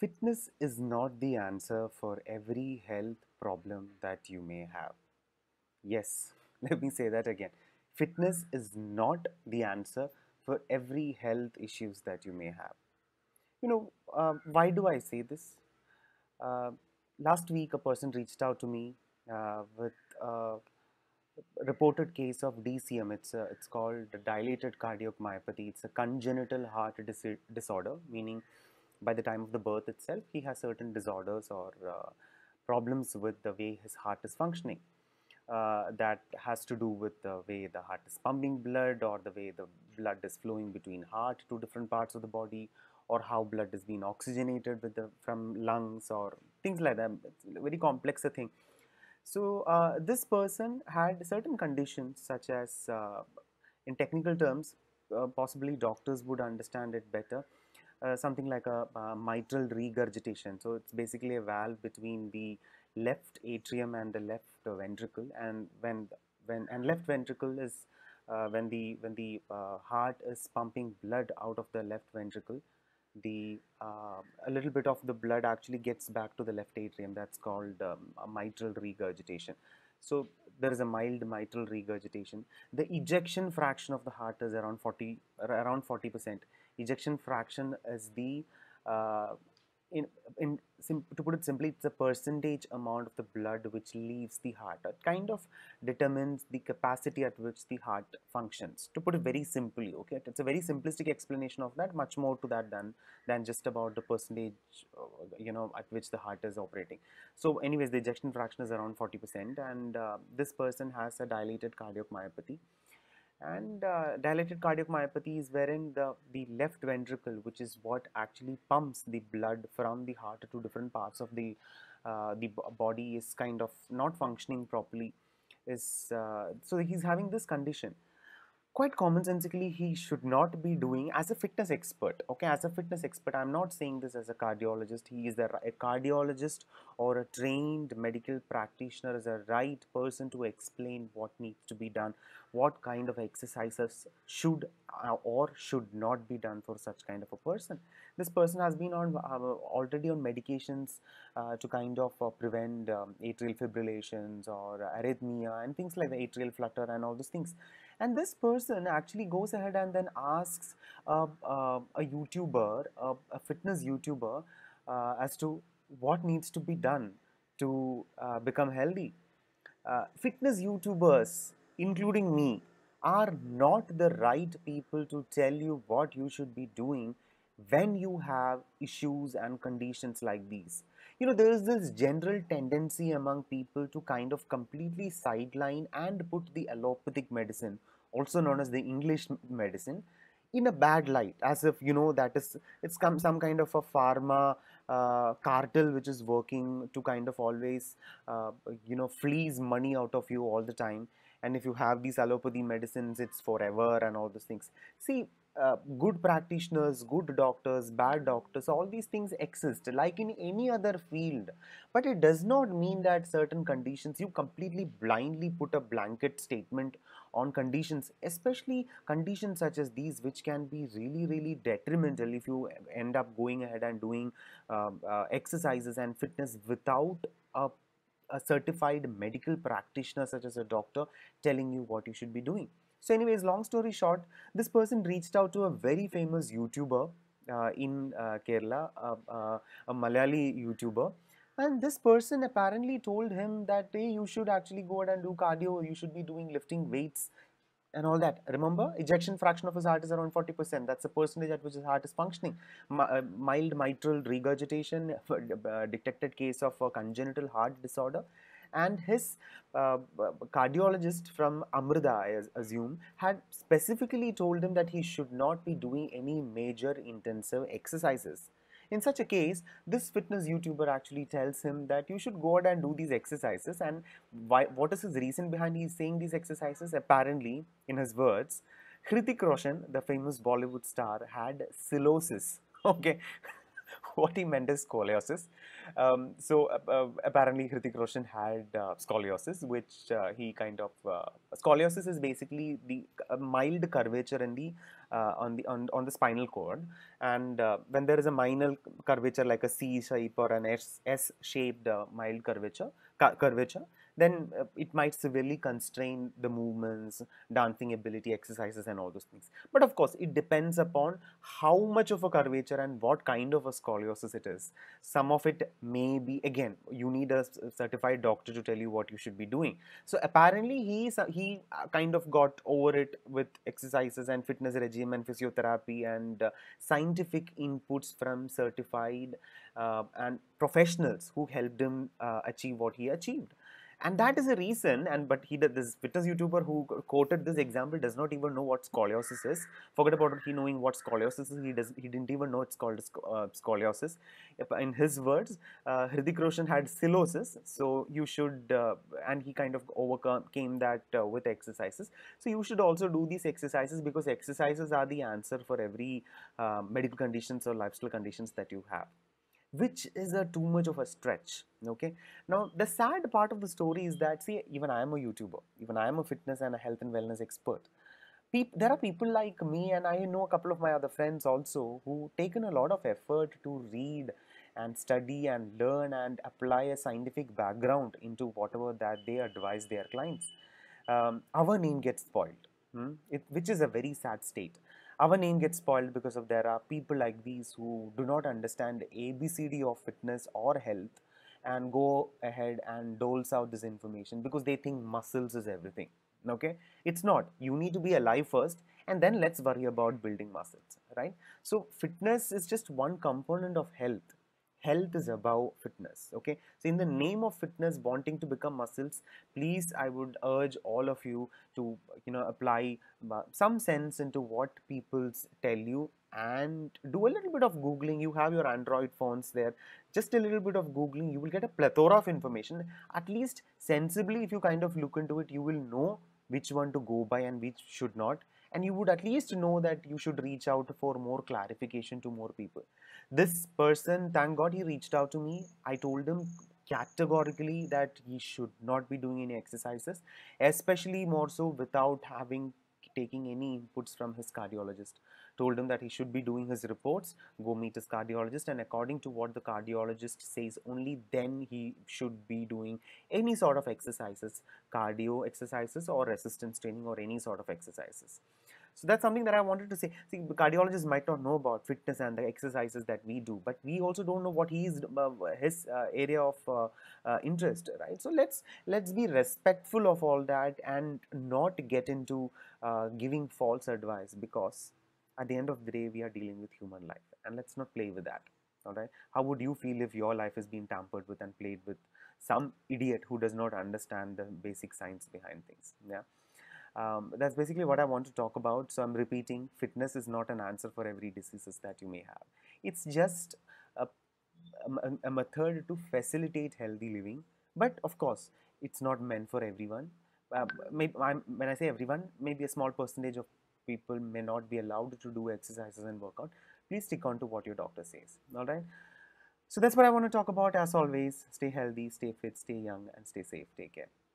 Fitness is not the answer for every health problem that you may have. Yes, let me say that again. Fitness is not the answer for every health issues that you may have. You know, uh, why do I say this? Uh, last week, a person reached out to me uh, with a reported case of DCM. It's, a, it's called dilated cardiomyopathy. It's a congenital heart dis disorder, meaning by the time of the birth itself, he has certain disorders or uh, problems with the way his heart is functioning. Uh, that has to do with the way the heart is pumping blood or the way the blood is flowing between heart to different parts of the body or how blood is being oxygenated the, from lungs or things like that. It's very complex a thing. So uh, this person had certain conditions such as uh, in technical terms, uh, possibly doctors would understand it better uh, something like a, a mitral regurgitation. So it's basically a valve between the left atrium and the left ventricle and when when and left ventricle is uh, when the when the uh, heart is pumping blood out of the left ventricle the uh, a little bit of the blood actually gets back to the left atrium that's called um, mitral regurgitation so there is a mild mitral regurgitation the ejection fraction of the heart is around 40 around 40 percent ejection fraction is the uh, in, in to put it simply it's a percentage amount of the blood which leaves the heart it kind of determines the capacity at which the heart functions to put it very simply okay it's a very simplistic explanation of that much more to that than than just about the percentage uh, you know at which the heart is operating so anyways the ejection fraction is around 40 percent and uh, this person has a dilated cardiomyopathy and uh, dilated cardiomyopathy is wherein the, the left ventricle which is what actually pumps the blood from the heart to different parts of the uh, the body is kind of not functioning properly is uh, so he's having this condition quite commonsensically he should not be doing as a fitness expert okay as a fitness expert i'm not saying this as a cardiologist he is a cardiologist or a trained medical practitioner is a right person to explain what needs to be done what kind of exercises should uh, or should not be done for such kind of a person this person has been on uh, already on medications uh, to kind of uh, prevent um, atrial fibrillations or arrhythmia and things like the atrial flutter and all those things and this person actually goes ahead and then asks uh, uh, a YouTuber, a fitness YouTuber, uh, as to what needs to be done to uh, become healthy. Uh, fitness YouTubers, including me, are not the right people to tell you what you should be doing when you have issues and conditions like these you know there is this general tendency among people to kind of completely sideline and put the allopathic medicine also known as the english medicine in a bad light as if you know that is it's come some kind of a pharma uh, cartel which is working to kind of always uh, you know flees money out of you all the time and if you have these allopathy medicines it's forever and all those things see uh, good practitioners, good doctors, bad doctors, all these things exist like in any other field. But it does not mean that certain conditions, you completely blindly put a blanket statement on conditions, especially conditions such as these, which can be really, really detrimental if you end up going ahead and doing um, uh, exercises and fitness without a, a certified medical practitioner such as a doctor telling you what you should be doing. So anyways, long story short, this person reached out to a very famous YouTuber uh, in uh, Kerala, uh, a Malayali YouTuber. And this person apparently told him that, hey, you should actually go out and do cardio, you should be doing lifting weights and all that. Remember, ejection fraction of his heart is around 40%. That's the percentage at which his heart is functioning. M uh, mild mitral regurgitation, detected case of uh, congenital heart disorder and his uh, cardiologist from Amrita, I assume, had specifically told him that he should not be doing any major intensive exercises. In such a case, this fitness YouTuber actually tells him that you should go out and do these exercises and why, what is his reason behind he's saying these exercises? Apparently, in his words, Hrithik Roshan, the famous Bollywood star, had cirrhosis. Okay, what he meant is scoliosis. Um, so uh, uh, apparently Hrithik Roshan had uh, scoliosis, which uh, he kind of uh, scoliosis is basically the mild curvature in the uh, on the on, on the spinal cord, and when there is a minor curvature like a C shape or an S S shaped mild curvature curvature, then uh, it might severely constrain the movements, dancing ability, exercises and all those things. But of course, it depends upon how much of a curvature and what kind of a scoliosis it is. Some of it may be, again, you need a certified doctor to tell you what you should be doing. So apparently he, he uh, kind of got over it with exercises and fitness regime and physiotherapy and uh, scientific inputs from certified uh, and professionals who helped him uh, achieve what he achieved and that is a reason and but he did this fitness youtuber who quoted this example does not even know what scoliosis is forget about he knowing what scoliosis is he does he didn't even know it's called uh, scoliosis in his words uh, Hridik Roshan had scoliosis, so you should uh, and he kind of overcome came that uh, with exercises so you should also do these exercises because exercises are the answer for every uh, medical conditions or lifestyle conditions that you have which is a too much of a stretch okay now the sad part of the story is that see even i am a youtuber even i am a fitness and a health and wellness expert People, there are people like me and i know a couple of my other friends also who taken a lot of effort to read and study and learn and apply a scientific background into whatever that they advise their clients um, our name gets spoiled hmm? it, which is a very sad state our name gets spoiled because of there are people like these who do not understand ABCD of fitness or health and go ahead and doles out this information because they think muscles is everything. Okay, it's not. You need to be alive first and then let's worry about building muscles, right? So fitness is just one component of health health is above fitness okay so in the name of fitness wanting to become muscles please i would urge all of you to you know apply uh, some sense into what people's tell you and do a little bit of googling you have your android phones there just a little bit of googling you will get a plethora of information at least sensibly if you kind of look into it you will know which one to go by and which should not and you would at least know that you should reach out for more clarification to more people. This person, thank God, he reached out to me. I told him categorically that he should not be doing any exercises, especially more so without having taking any inputs from his cardiologist. Told him that he should be doing his reports, go meet his cardiologist, and according to what the cardiologist says, only then he should be doing any sort of exercises, cardio exercises, or resistance training, or any sort of exercises. So that's something that I wanted to say. See, cardiologists might not know about fitness and the exercises that we do, but we also don't know what he's uh, his uh, area of uh, uh interest, right? So let's let's be respectful of all that and not get into uh, giving false advice because at the end of the day, we are dealing with human life, and let's not play with that. All right? How would you feel if your life is being tampered with and played with? Some idiot who does not understand the basic science behind things. Yeah. Um, that's basically what hmm. I want to talk about. So I'm repeating, fitness is not an answer for every diseases that you may have. It's just a, a, um, um, a method to facilitate healthy living. But of course, it's not meant for everyone. Uh, um, maybe I'm, when I say everyone, maybe a small percentage of people may not be allowed to do exercises and workout. Please stick on to what your doctor says. All right. So that's what I want to talk about. As always, stay healthy, stay fit, stay young, and stay safe. Take care.